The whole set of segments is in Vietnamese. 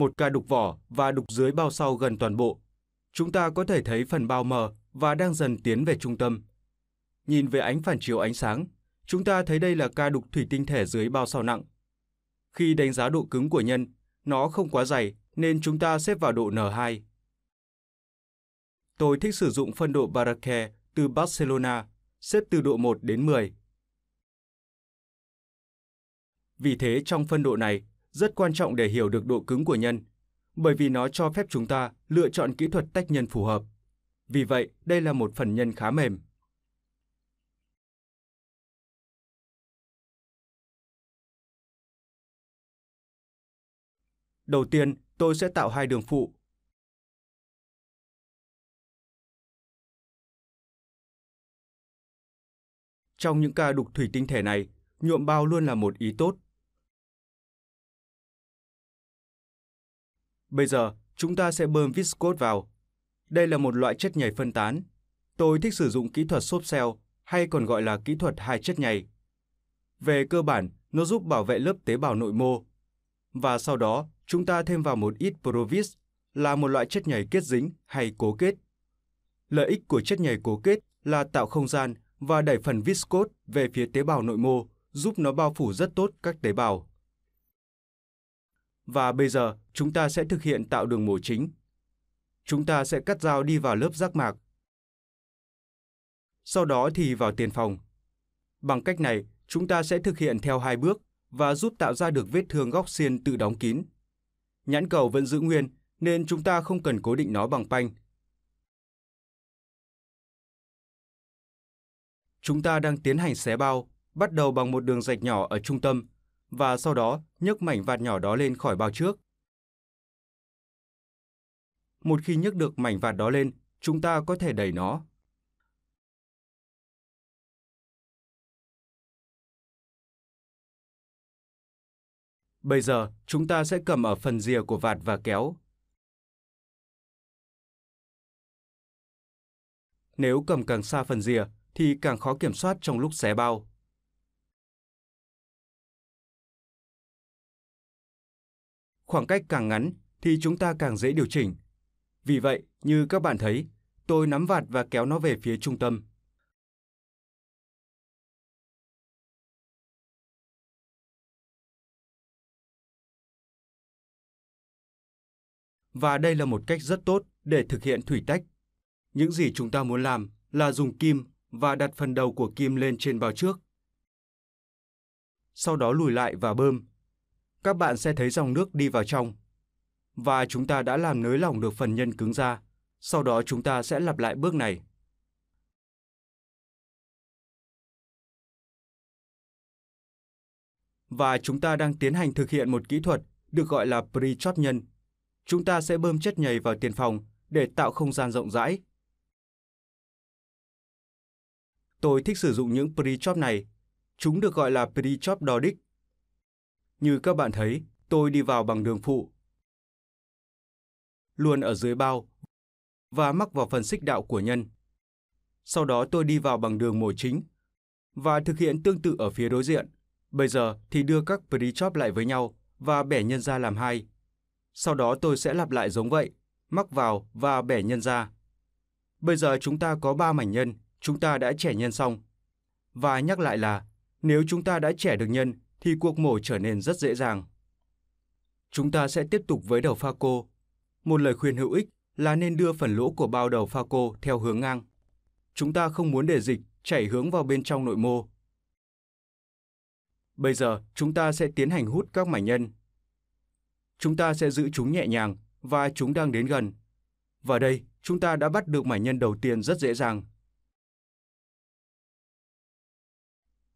một ca đục vỏ và đục dưới bao sau gần toàn bộ. Chúng ta có thể thấy phần bao mờ và đang dần tiến về trung tâm. Nhìn về ánh phản chiếu ánh sáng, chúng ta thấy đây là ca đục thủy tinh thể dưới bao sau nặng. Khi đánh giá độ cứng của nhân, nó không quá dày nên chúng ta xếp vào độ N2. Tôi thích sử dụng phân độ Barake từ Barcelona, xếp từ độ 1 đến 10. Vì thế trong phân độ này, rất quan trọng để hiểu được độ cứng của nhân, bởi vì nó cho phép chúng ta lựa chọn kỹ thuật tách nhân phù hợp. Vì vậy, đây là một phần nhân khá mềm. Đầu tiên, tôi sẽ tạo hai đường phụ. Trong những ca đục thủy tinh thể này, nhuộm bao luôn là một ý tốt Bây giờ, chúng ta sẽ bơm viscose vào. Đây là một loại chất nhảy phân tán. Tôi thích sử dụng kỹ thuật xốp xeo, hay còn gọi là kỹ thuật hai chất nhảy. Về cơ bản, nó giúp bảo vệ lớp tế bào nội mô. Và sau đó, chúng ta thêm vào một ít provis là một loại chất nhảy kết dính hay cố kết. Lợi ích của chất nhảy cố kết là tạo không gian và đẩy phần viscose về phía tế bào nội mô, giúp nó bao phủ rất tốt các tế bào và bây giờ chúng ta sẽ thực hiện tạo đường mổ chính. Chúng ta sẽ cắt dao đi vào lớp giác mạc. Sau đó thì vào tiền phòng. Bằng cách này, chúng ta sẽ thực hiện theo hai bước và giúp tạo ra được vết thương góc xiên tự đóng kín. Nhãn cầu vẫn giữ nguyên nên chúng ta không cần cố định nó bằng panh. Chúng ta đang tiến hành xé bao, bắt đầu bằng một đường rạch nhỏ ở trung tâm và sau đó nhấc mảnh vạt nhỏ đó lên khỏi bao trước. Một khi nhấc được mảnh vạt đó lên, chúng ta có thể đẩy nó. Bây giờ, chúng ta sẽ cầm ở phần rìa của vạt và kéo. Nếu cầm càng xa phần rìa, thì càng khó kiểm soát trong lúc xé bao. khoảng cách càng ngắn thì chúng ta càng dễ điều chỉnh. Vì vậy, như các bạn thấy, tôi nắm vạt và kéo nó về phía trung tâm. Và đây là một cách rất tốt để thực hiện thủy tách. Những gì chúng ta muốn làm là dùng kim và đặt phần đầu của kim lên trên bao trước. Sau đó lùi lại và bơm các bạn sẽ thấy dòng nước đi vào trong. Và chúng ta đã làm nới lỏng được phần nhân cứng ra. Sau đó chúng ta sẽ lặp lại bước này. Và chúng ta đang tiến hành thực hiện một kỹ thuật được gọi là pre chop nhân. Chúng ta sẽ bơm chất nhầy vào tiền phòng để tạo không gian rộng rãi. Tôi thích sử dụng những pre-chop này. Chúng được gọi là pre-chop đo đích như các bạn thấy, tôi đi vào bằng đường phụ. Luôn ở dưới bao và mắc vào phần xích đạo của nhân. Sau đó tôi đi vào bằng đường mổ chính và thực hiện tương tự ở phía đối diện. Bây giờ thì đưa các pre-chop lại với nhau và bẻ nhân ra làm hai. Sau đó tôi sẽ lặp lại giống vậy, mắc vào và bẻ nhân ra. Bây giờ chúng ta có ba mảnh nhân, chúng ta đã trẻ nhân xong. Và nhắc lại là, nếu chúng ta đã trẻ được nhân thì cuộc mổ trở nên rất dễ dàng. Chúng ta sẽ tiếp tục với đầu pha cô. Một lời khuyên hữu ích là nên đưa phần lỗ của bao đầu pha cô theo hướng ngang. Chúng ta không muốn để dịch chảy hướng vào bên trong nội mô. Bây giờ, chúng ta sẽ tiến hành hút các mảnh nhân. Chúng ta sẽ giữ chúng nhẹ nhàng và chúng đang đến gần. Và đây, chúng ta đã bắt được mảnh nhân đầu tiên rất dễ dàng.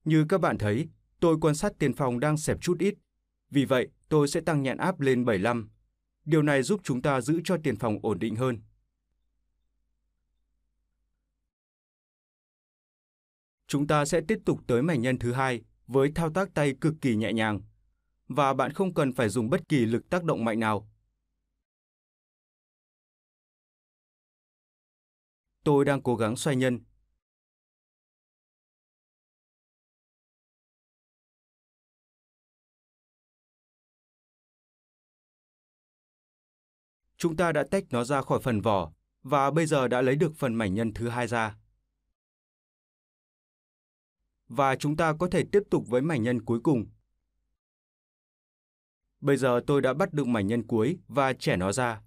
Như các bạn thấy, Tôi quan sát tiền phòng đang xẹp chút ít, vì vậy tôi sẽ tăng nhãn áp lên 75. Điều này giúp chúng ta giữ cho tiền phòng ổn định hơn. Chúng ta sẽ tiếp tục tới mảnh nhân thứ hai với thao tác tay cực kỳ nhẹ nhàng và bạn không cần phải dùng bất kỳ lực tác động mạnh nào. Tôi đang cố gắng xoay nhân chúng ta đã tách nó ra khỏi phần vỏ và bây giờ đã lấy được phần mảnh nhân thứ hai ra. Và chúng ta có thể tiếp tục với mảnh nhân cuối cùng. Bây giờ tôi đã bắt được mảnh nhân cuối và trẻ nó ra.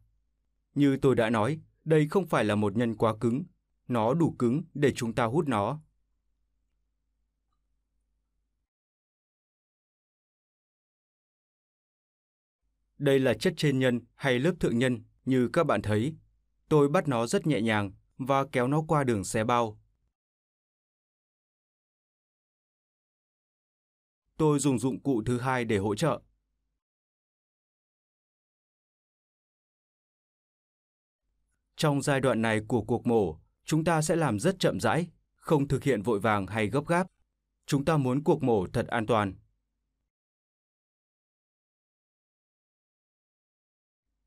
Như tôi đã nói, đây không phải là một nhân quá cứng, nó đủ cứng để chúng ta hút nó. Đây là chất trên nhân hay lớp thượng nhân như các bạn thấy, tôi bắt nó rất nhẹ nhàng và kéo nó qua đường xe bao. Tôi dùng dụng cụ thứ hai để hỗ trợ. Trong giai đoạn này của cuộc mổ, chúng ta sẽ làm rất chậm rãi, không thực hiện vội vàng hay gấp gáp. Chúng ta muốn cuộc mổ thật an toàn.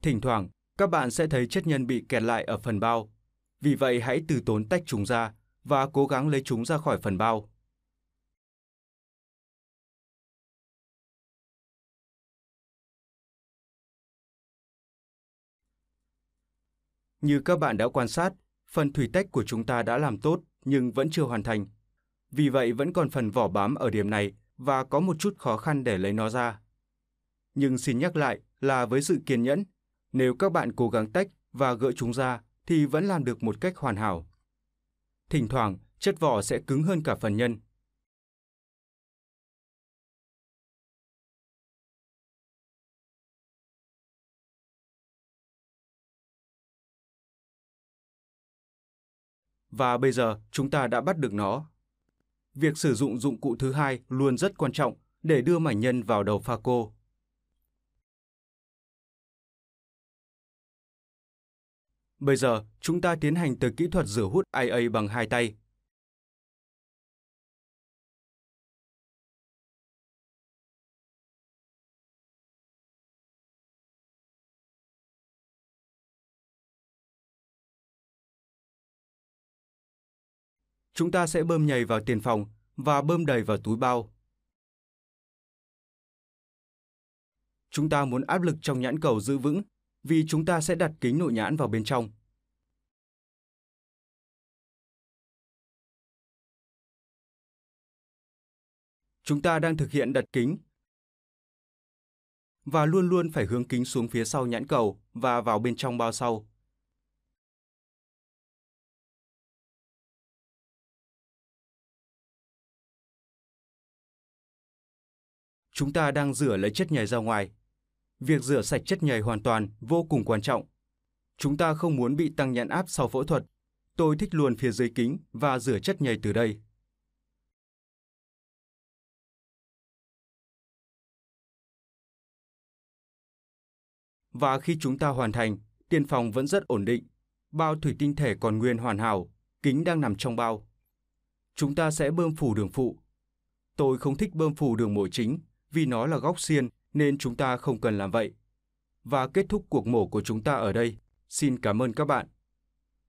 Thỉnh thoảng, các bạn sẽ thấy chất nhân bị kẹt lại ở phần bao. Vì vậy hãy từ tốn tách chúng ra và cố gắng lấy chúng ra khỏi phần bao. Như các bạn đã quan sát, phần thủy tách của chúng ta đã làm tốt nhưng vẫn chưa hoàn thành. Vì vậy vẫn còn phần vỏ bám ở điểm này và có một chút khó khăn để lấy nó ra. Nhưng xin nhắc lại là với sự kiên nhẫn, nếu các bạn cố gắng tách và gỡ chúng ra thì vẫn làm được một cách hoàn hảo. Thỉnh thoảng, chất vỏ sẽ cứng hơn cả phần nhân. Và bây giờ chúng ta đã bắt được nó. Việc sử dụng dụng cụ thứ hai luôn rất quan trọng để đưa mảnh nhân vào đầu pha cô Bây giờ, chúng ta tiến hành từ kỹ thuật rửa hút IA bằng hai tay. Chúng ta sẽ bơm nhầy vào tiền phòng và bơm đầy vào túi bao. Chúng ta muốn áp lực trong nhãn cầu giữ vững vì chúng ta sẽ đặt kính nội nhãn vào bên trong. Chúng ta đang thực hiện đặt kính và luôn luôn phải hướng kính xuống phía sau nhãn cầu và vào bên trong bao sau. Chúng ta đang rửa lấy chất nhầy ra ngoài việc rửa sạch chất nhầy hoàn toàn vô cùng quan trọng. Chúng ta không muốn bị tăng nhãn áp sau phẫu thuật. Tôi thích luôn phía dưới kính và rửa chất nhầy từ đây. Và khi chúng ta hoàn thành, tiền phòng vẫn rất ổn định. Bao thủy tinh thể còn nguyên hoàn hảo, kính đang nằm trong bao. Chúng ta sẽ bơm phủ đường phụ. Tôi không thích bơm phủ đường mổ chính vì nó là góc xiên nên chúng ta không cần làm vậy. Và kết thúc cuộc mổ của chúng ta ở đây. Xin cảm ơn các bạn.